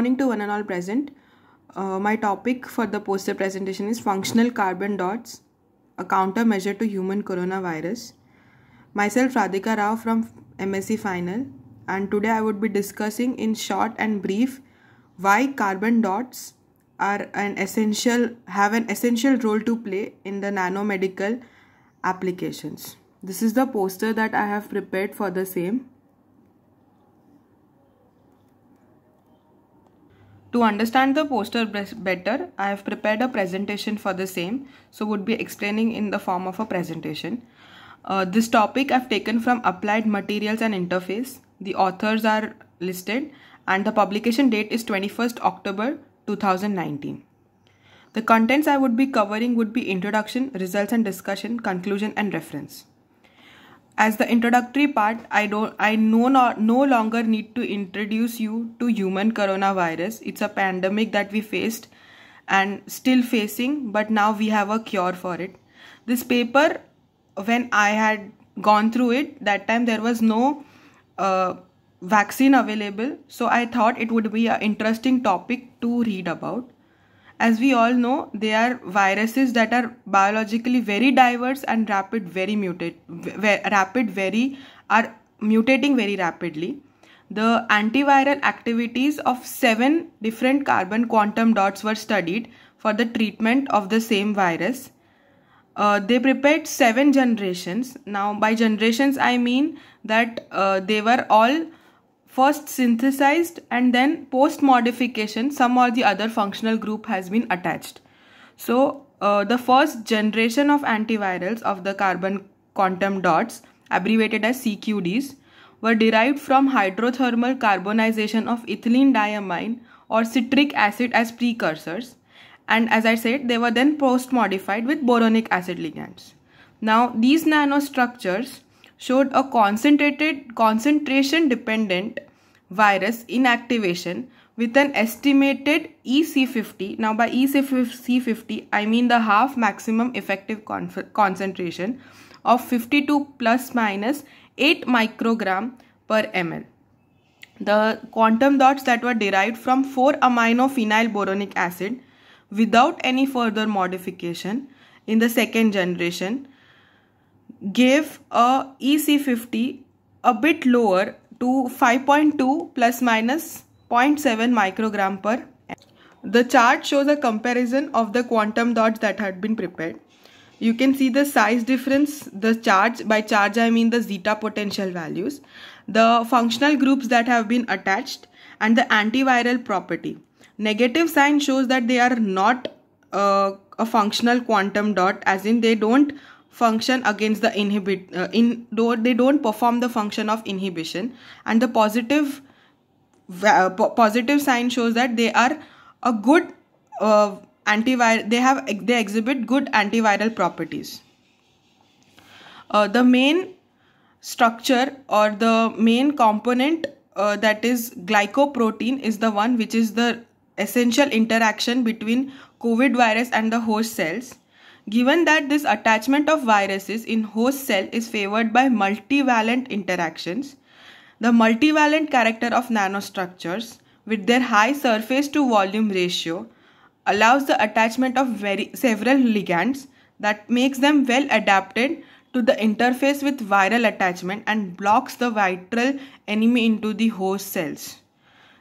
Morning to one and all present. Uh, my topic for the poster presentation is functional carbon dots, a countermeasure to human coronavirus. Myself Radhika Rao from MSc Final and today I would be discussing in short and brief why carbon dots are an essential have an essential role to play in the nanomedical applications. This is the poster that I have prepared for the same. To understand the poster better, I have prepared a presentation for the same, so would be explaining in the form of a presentation. Uh, this topic I've taken from Applied Materials and Interface. The authors are listed and the publication date is 21st October 2019. The contents I would be covering would be introduction, results and discussion, conclusion and reference. As the introductory part, I don't I no, no, no longer need to introduce you to human coronavirus. It's a pandemic that we faced and still facing, but now we have a cure for it. This paper, when I had gone through it, that time there was no uh, vaccine available, so I thought it would be an interesting topic to read about. As we all know, they are viruses that are biologically very diverse and rapid, very mutate, rapid, very are mutating very rapidly. The antiviral activities of seven different carbon quantum dots were studied for the treatment of the same virus. Uh, they prepared seven generations. Now, by generations, I mean that uh, they were all first synthesized and then post modification some or the other functional group has been attached. So uh, the first generation of antivirals of the carbon quantum dots abbreviated as CQDs were derived from hydrothermal carbonization of ethylene diamine or citric acid as precursors and as I said they were then post modified with boronic acid ligands. Now these nanostructures showed a concentrated concentration dependent virus inactivation with an estimated EC50. Now by EC50 I mean the half maximum effective concentration of 52 plus minus 8 microgram per ml. The quantum dots that were derived from 4 aminophenylboronic boronic acid without any further modification in the second generation gave a EC50 a bit lower to 5.2 plus minus 0.7 microgram per. The chart shows a comparison of the quantum dots that had been prepared. You can see the size difference, the charge, by charge I mean the zeta potential values, the functional groups that have been attached and the antiviral property. Negative sign shows that they are not uh, a functional quantum dot as in they don't function against the inhibit uh, in do, they don't perform the function of inhibition and the positive uh, positive sign shows that they are a good uh, antiviral they have they exhibit good antiviral properties uh, the main structure or the main component uh, that is glycoprotein is the one which is the essential interaction between covid virus and the host cells Given that this attachment of viruses in host cell is favored by multivalent interactions, the multivalent character of nanostructures with their high surface to volume ratio allows the attachment of very, several ligands that makes them well adapted to the interface with viral attachment and blocks the viral enemy into the host cells.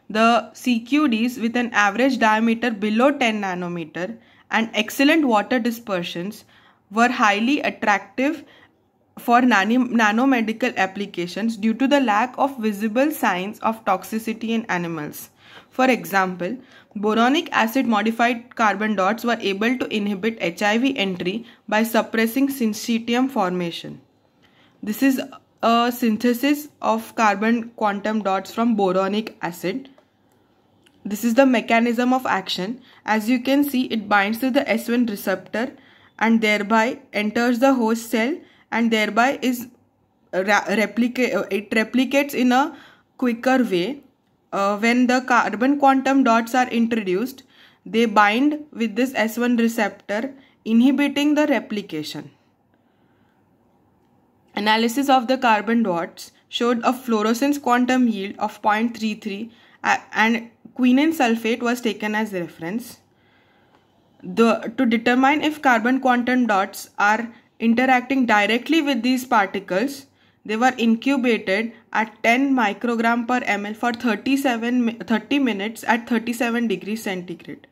The CQDs with an average diameter below 10 nanometer and excellent water dispersions were highly attractive for nanomedical applications due to the lack of visible signs of toxicity in animals. For example, boronic acid modified carbon dots were able to inhibit HIV entry by suppressing syncytium formation. This is a synthesis of carbon quantum dots from boronic acid this is the mechanism of action. As you can see, it binds to the S1 receptor and thereby enters the host cell and thereby is replicate it replicates in a quicker way. Uh, when the carbon quantum dots are introduced, they bind with this S1 receptor, inhibiting the replication. Analysis of the carbon dots showed a fluorescence quantum yield of 0.33 and quinine sulfate was taken as reference. The, to determine if carbon quantum dots are interacting directly with these particles, they were incubated at 10 microgram per ml for 37, 30 minutes at 37 degrees centigrade.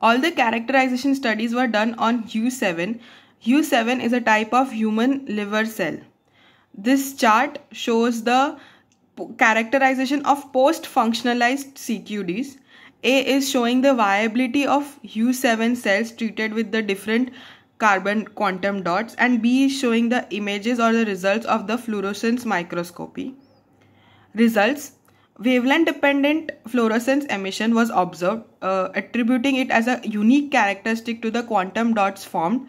All the characterization studies were done on U7. U7 is a type of human liver cell. This chart shows the characterization of post-functionalized CQDs. A is showing the viability of U7 cells treated with the different carbon quantum dots and B is showing the images or the results of the fluorescence microscopy. Results Wavelength dependent fluorescence emission was observed, uh, attributing it as a unique characteristic to the quantum dots formed.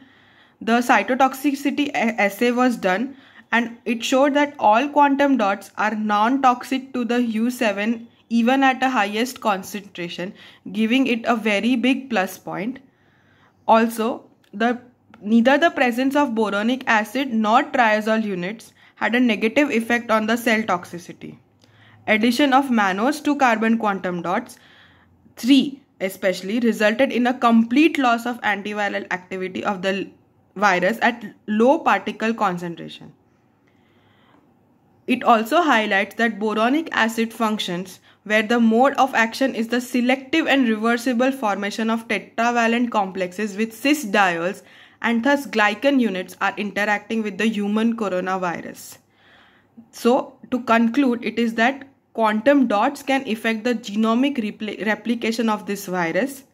The cytotoxicity uh, assay was done and it showed that all quantum dots are non-toxic to the U7 even at a highest concentration giving it a very big plus point. Also, the neither the presence of boronic acid nor triazole units had a negative effect on the cell toxicity. Addition of mannose to carbon quantum dots 3 especially resulted in a complete loss of antiviral activity of the virus at low particle concentration. It also highlights that boronic acid functions where the mode of action is the selective and reversible formation of tetravalent complexes with cis diols and thus glycan units are interacting with the human coronavirus. So, to conclude, it is that quantum dots can affect the genomic repl replication of this virus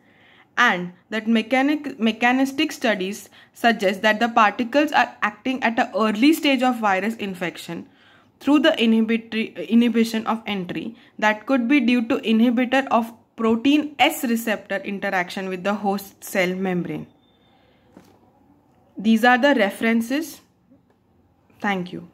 and that mechanic, mechanistic studies suggest that the particles are acting at an early stage of virus infection through the inhibition of entry that could be due to inhibitor of protein S receptor interaction with the host cell membrane. These are the references. Thank you.